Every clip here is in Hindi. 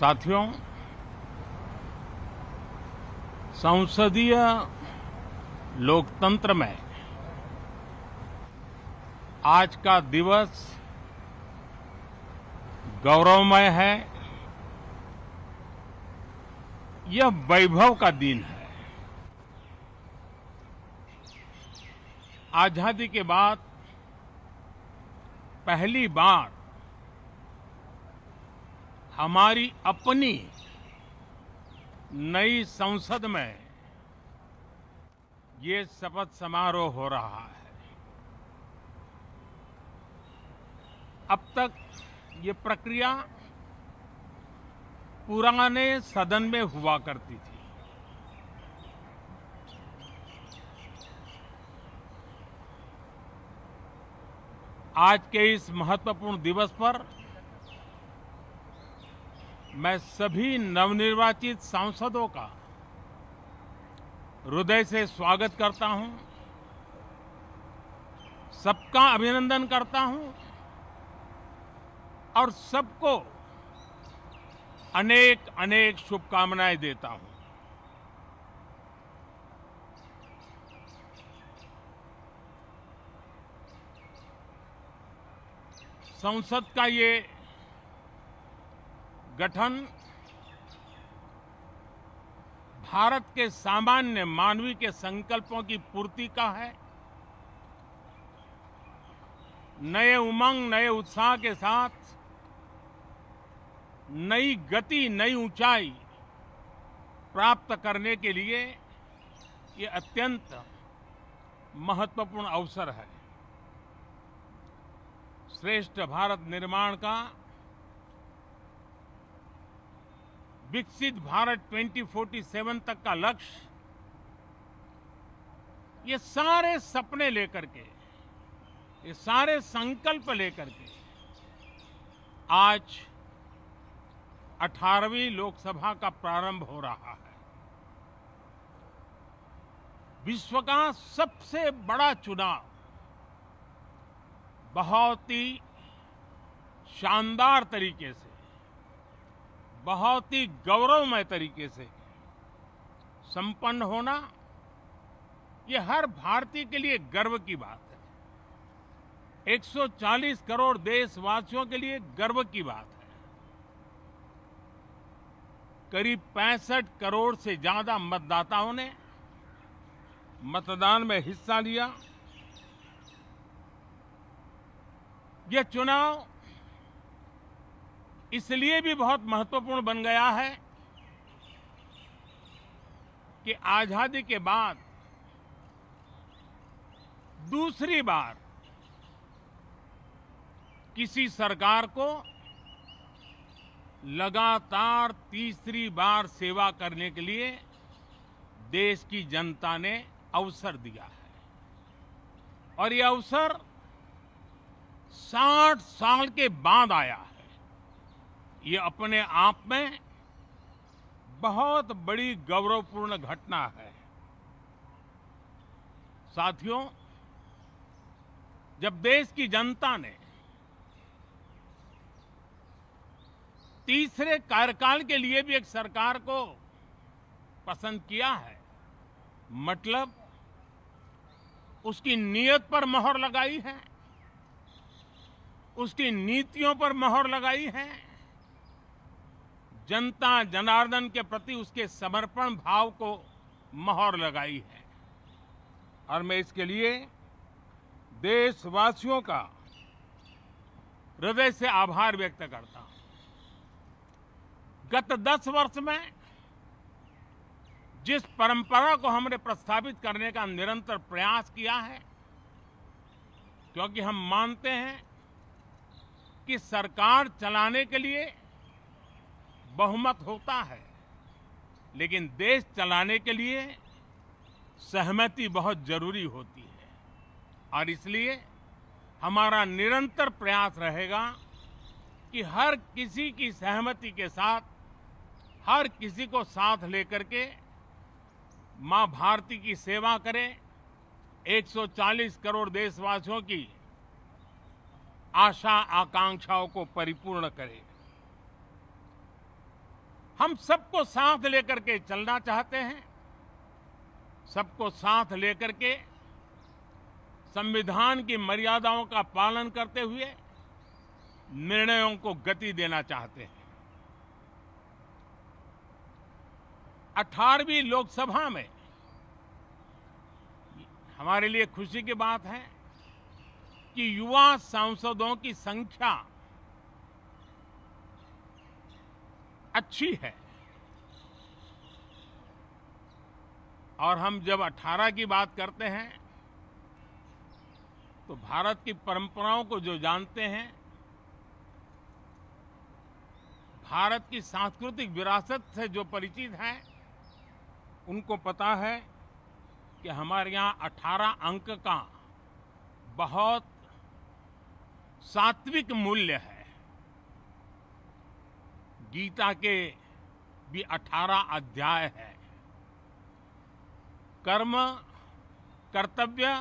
साथियों संसदीय लोकतंत्र में आज का दिवस गौरवमय है यह वैभव का दिन है आजादी के बाद पहली बार हमारी अपनी नई संसद में ये शपथ समारोह हो रहा है अब तक ये प्रक्रिया पुराने सदन में हुआ करती थी आज के इस महत्वपूर्ण दिवस पर मैं सभी नवनिर्वाचित सांसदों का हृदय से स्वागत करता हूं सबका अभिनंदन करता हूं और सबको अनेक अनेक शुभकामनाएं देता हूं संसद का ये गठन भारत के सामान्य मानवी के संकल्पों की पूर्ति का है नए उमंग नए उत्साह के साथ नई गति नई ऊंचाई प्राप्त करने के लिए ये अत्यंत महत्वपूर्ण अवसर है श्रेष्ठ भारत निर्माण का विकसित भारत 2047 तक का लक्ष्य ये सारे सपने लेकर के ये सारे संकल्प लेकर के आज 18वीं लोकसभा का प्रारंभ हो रहा है विश्व का सबसे बड़ा चुनाव बहुत ही शानदार तरीके से बहुत ही गौरवमय तरीके से संपन्न होना ये हर भारतीय के लिए गर्व की बात है 140 करोड़ देशवासियों के लिए गर्व की बात है करीब पैंसठ करोड़ से ज्यादा मतदाताओं ने मतदान में हिस्सा लिया यह चुनाव इसलिए भी बहुत महत्वपूर्ण बन गया है कि आजादी के बाद दूसरी बार किसी सरकार को लगातार तीसरी बार सेवा करने के लिए देश की जनता ने अवसर दिया है और यह अवसर 60 साल के बाद आया है ये अपने आप में बहुत बड़ी गौरवपूर्ण घटना है साथियों जब देश की जनता ने तीसरे कार्यकाल के लिए भी एक सरकार को पसंद किया है मतलब उसकी नीयत पर मोहर लगाई है उसकी नीतियों पर मोहर लगाई है जनता जनार्दन के प्रति उसके समर्पण भाव को मोहर लगाई है और मैं इसके लिए देशवासियों का हृदय से आभार व्यक्त करता हूं गत दस वर्ष में जिस परंपरा को हमने प्रस्थापित करने का निरंतर प्रयास किया है क्योंकि हम मानते हैं कि सरकार चलाने के लिए बहुमत होता है लेकिन देश चलाने के लिए सहमति बहुत जरूरी होती है और इसलिए हमारा निरंतर प्रयास रहेगा कि हर किसी की सहमति के साथ हर किसी को साथ लेकर के माँ भारती की सेवा करें 140 करोड़ देशवासियों की आशा आकांक्षाओं को परिपूर्ण करें हम सबको साथ लेकर के चलना चाहते हैं सबको साथ लेकर के संविधान की मर्यादाओं का पालन करते हुए निर्णयों को गति देना चाहते हैं अठारहवीं लोकसभा में हमारे लिए खुशी की बात है कि युवा सांसदों की संख्या अच्छी है और हम जब 18 की बात करते हैं तो भारत की परंपराओं को जो जानते हैं भारत की सांस्कृतिक विरासत से जो परिचित हैं उनको पता है कि हमारे यहाँ 18 अंक का बहुत सात्विक मूल्य है गीता के भी अठारह अध्याय है कर्म कर्तव्य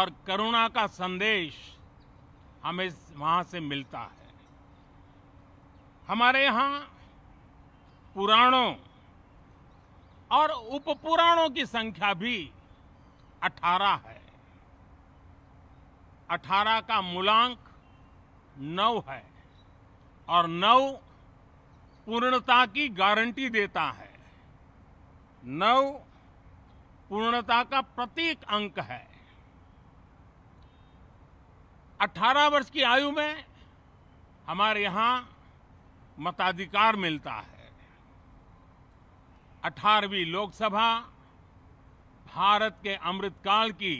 और करुणा का संदेश हमें वहां से मिलता है हमारे यहाँ पुराणों और उपपुराणों की संख्या भी अठारह है अठारह का मूलांक नौ है और नौ पूर्णता की गारंटी देता है नव पूर्णता का प्रतीक अंक है 18 वर्ष की आयु में हमारे यहां मताधिकार मिलता है 18वीं लोकसभा भारत के अमृतकाल की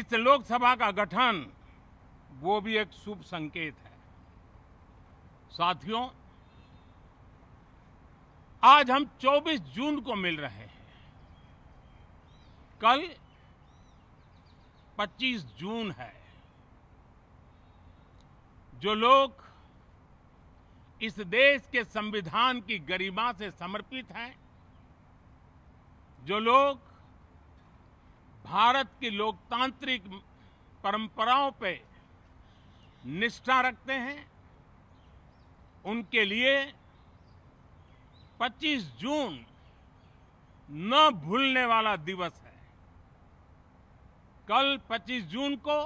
इस लोकसभा का गठन वो भी एक शुभ संकेत है साथियों आज हम 24 जून को मिल रहे हैं कल 25 जून है जो लोग इस देश के संविधान की गरिमा से समर्पित हैं जो लोग भारत की लोकतांत्रिक परंपराओं पे निष्ठा रखते हैं उनके लिए 25 जून न भूलने वाला दिवस है कल 25 जून को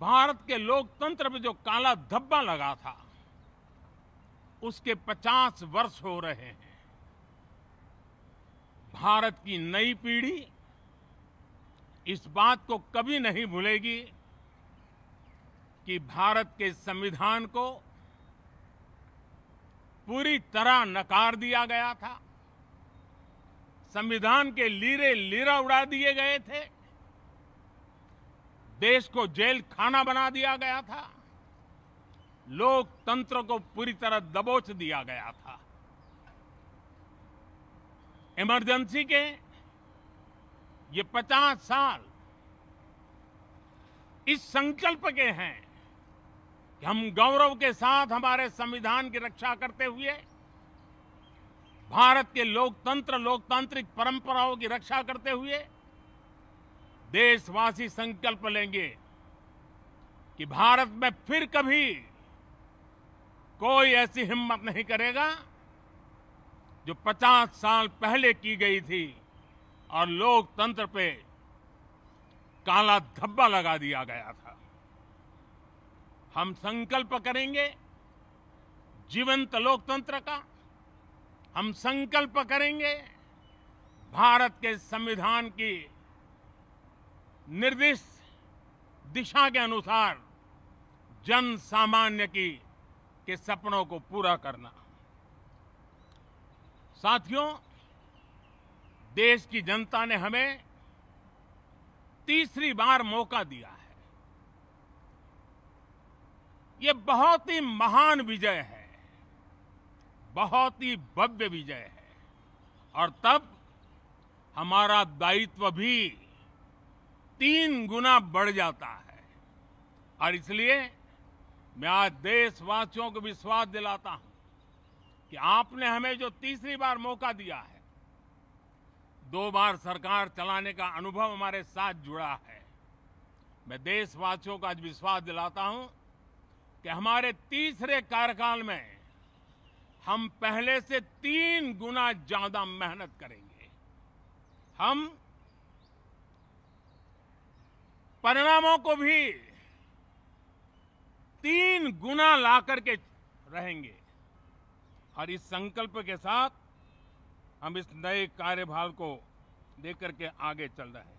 भारत के लोकतंत्र में जो काला धब्बा लगा था उसके 50 वर्ष हो रहे हैं भारत की नई पीढ़ी इस बात को कभी नहीं भूलेगी कि भारत के संविधान को पूरी तरह नकार दिया गया था संविधान के लीरे लीरा उड़ा दिए गए थे देश को जेल खाना बना दिया गया था लोकतंत्र को पूरी तरह दबोच दिया गया था इमरजेंसी के ये पचास साल इस संकल्प के हैं हम गौरव के साथ हमारे संविधान की रक्षा करते हुए भारत के लोकतंत्र लोकतांत्रिक परंपराओं की रक्षा करते हुए देशवासी संकल्प लेंगे कि भारत में फिर कभी कोई ऐसी हिम्मत नहीं करेगा जो 50 साल पहले की गई थी और लोकतंत्र पे काला धब्बा लगा दिया गया था हम संकल्प करेंगे जीवंत लोकतंत्र का हम संकल्प करेंगे भारत के संविधान की निर्दिष्ट दिशा के अनुसार जन सामान्य की के सपनों को पूरा करना साथियों देश की जनता ने हमें तीसरी बार मौका दिया ये बहुत ही महान विजय है बहुत ही भव्य विजय है और तब हमारा दायित्व भी तीन गुना बढ़ जाता है और इसलिए मैं आज देशवासियों को विश्वास दिलाता हूं कि आपने हमें जो तीसरी बार मौका दिया है दो बार सरकार चलाने का अनुभव हमारे साथ जुड़ा है मैं देशवासियों को आज विश्वास दिलाता हूं कि हमारे तीसरे कार्यकाल में हम पहले से तीन गुना ज्यादा मेहनत करेंगे हम परिणामों को भी तीन गुना ला करके रहेंगे और इस संकल्प के साथ हम इस नए कार्यभार को देकर के आगे चल रहे हैं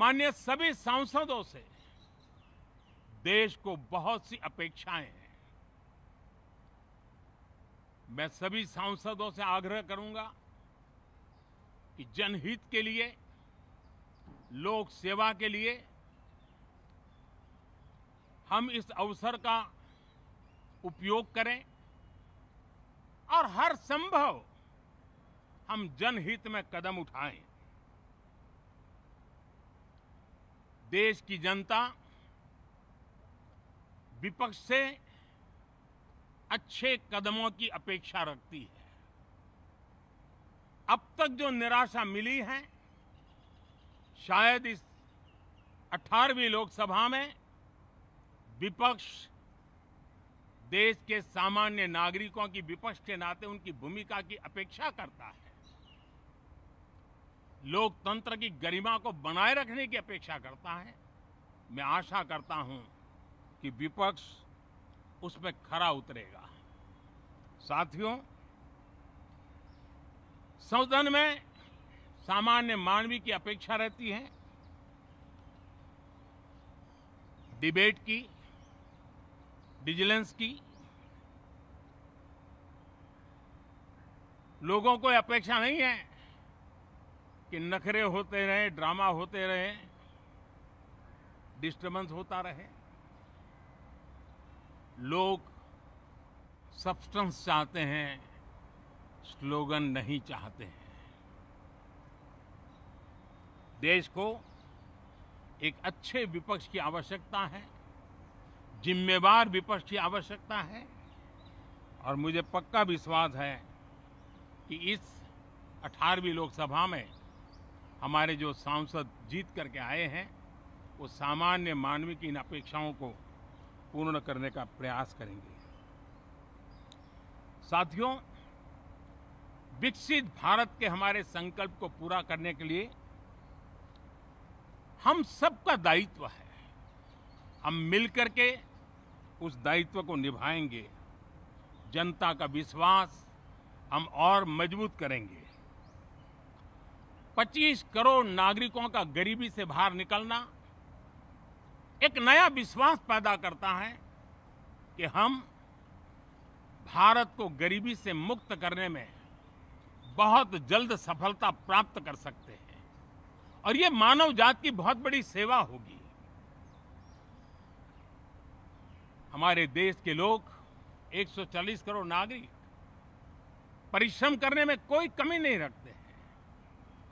मान्य सभी सांसदों से देश को बहुत सी अपेक्षाएं हैं मैं सभी सांसदों से आग्रह करूंगा कि जनहित के लिए लोक सेवा के लिए हम इस अवसर का उपयोग करें और हर संभव हम जनहित में कदम उठाएं देश की जनता विपक्ष से अच्छे कदमों की अपेक्षा रखती है अब तक जो निराशा मिली है शायद इस 18वीं लोकसभा में विपक्ष देश के सामान्य नागरिकों की विपक्ष के नाते उनकी भूमिका की अपेक्षा करता है लोकतंत्र की गरिमा को बनाए रखने की अपेक्षा करता है मैं आशा करता हूं कि विपक्ष उसमें खरा उतरेगा साथियों संविधान में सामान्य मानवी की अपेक्षा रहती है डिबेट की विजिलेंस की लोगों को अपेक्षा नहीं है कि नखरे होते रहे ड्रामा होते रहे डिस्टर्बेंस होता रहे लोग सब्सटेंस चाहते हैं स्लोगन नहीं चाहते हैं देश को एक अच्छे विपक्ष की आवश्यकता है जिम्मेवार विपक्ष की आवश्यकता है और मुझे पक्का विश्वास है कि इस 18वीं लोकसभा में हमारे जो सांसद जीत करके आए हैं वो सामान्य मानवी की इन अपेक्षाओं को पूर्ण करने का प्रयास करेंगे साथियों विकसित भारत के हमारे संकल्प को पूरा करने के लिए हम सबका दायित्व है हम मिलकर के उस दायित्व को निभाएंगे जनता का विश्वास हम और मजबूत करेंगे 25 करोड़ नागरिकों का गरीबी से बाहर निकलना एक नया विश्वास पैदा करता है कि हम भारत को गरीबी से मुक्त करने में बहुत जल्द सफलता प्राप्त कर सकते हैं और ये मानव जात की बहुत बड़ी सेवा होगी हमारे देश के लोग 140 करोड़ नागरिक परिश्रम करने में कोई कमी नहीं रखते हैं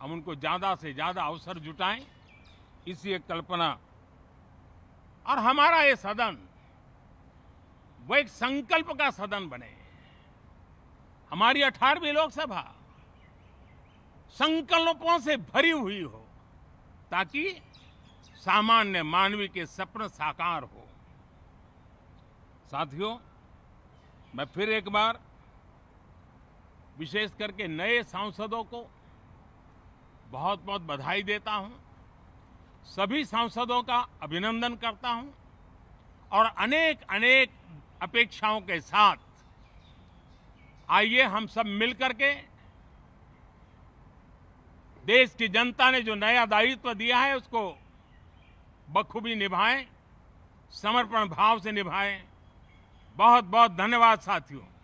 हम उनको ज़्यादा से ज़्यादा अवसर जुटाएं इसी एक कल्पना और हमारा ये सदन वो एक संकल्प का सदन बने हमारी अठारहवीं लोकसभा संकल्पों से भरी हुई हो ताकि सामान्य मानवी के सपन साकार हो साथियों मैं फिर एक बार विशेष करके नए सांसदों को बहुत बहुत बधाई देता हूं सभी सांसदों का अभिनंदन करता हूं और अनेक अनेक अपेक्षाओं के साथ आइए हम सब मिलकर के देश की जनता ने जो नया दायित्व दिया है उसको बखूबी निभाएं समर्पण भाव से निभाएं बहुत बहुत धन्यवाद साथियों